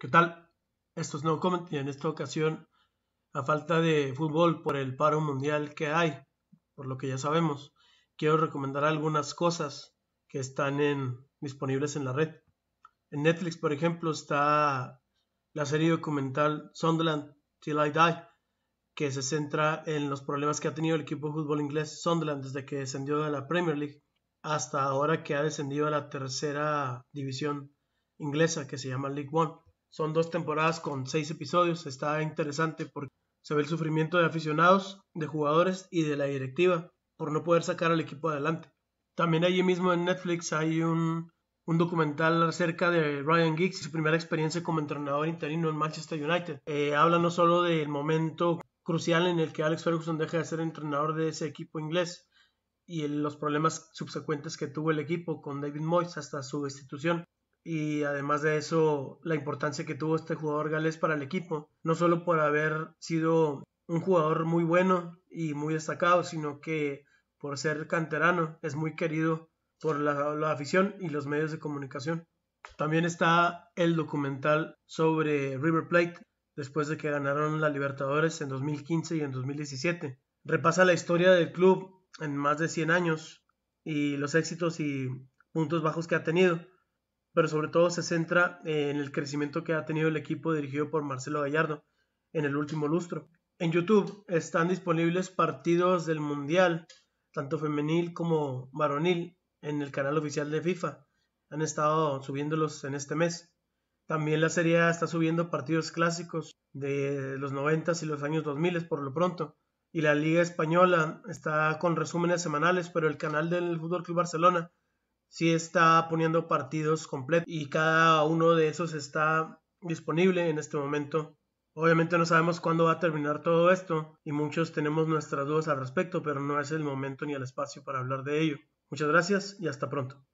¿Qué tal? Esto es No Comment y en esta ocasión, a falta de fútbol por el paro mundial que hay, por lo que ya sabemos, quiero recomendar algunas cosas que están disponibles en la red. En Netflix, por ejemplo, está la serie documental Sunderland Till I Die, que se centra en los problemas que ha tenido el equipo de fútbol inglés Sunderland desde que descendió de la Premier League hasta ahora que ha descendido a la tercera división inglesa que se llama League One. Son dos temporadas con seis episodios. Está interesante porque se ve el sufrimiento de aficionados, de jugadores y de la directiva por no poder sacar al equipo adelante. También allí mismo en Netflix hay un, documental acerca de Ryan Giggs, y su primera experiencia como entrenador interino en Manchester United. Eh, habla no solo del momento crucial en el que Alex Ferguson deja de ser entrenador de ese equipo inglés, y los problemas subsecuentes que tuvo el equipo con David Moyes hasta su destitución, y además de eso la importancia que tuvo este jugador galés para el equipo, no solo por haber sido un jugador muy bueno y muy destacado, sino que por ser canterano es muy querido por la, afición y los medios de comunicación. También está el documental sobre River Plate después de que ganaron la Libertadores en 2015 y en 2017. Repasa la historia del club en más de 100 años y los éxitos y puntos bajos que ha tenido pero sobre todo se centra en el crecimiento que ha tenido el equipo dirigido por Marcelo Gallardo en el último lustro. En YouTube están disponibles partidos del Mundial, tanto femenil como varonil, en el canal oficial de FIFA. Han estado subiéndolos en este mes. También la Serie está subiendo partidos clásicos de los 90 y los años 2000 por lo pronto. Y la Liga Española está con resúmenes semanales, pero el canal del Fútbol Club Barcelona si está poniendo partidos completos y cada uno de esos está disponible en este momento. Obviamente no sabemos cuándo va a terminar todo esto y muchos tenemos nuestras dudas al respecto, pero no es el momento ni el espacio para hablar de ello. Muchas gracias y hasta pronto.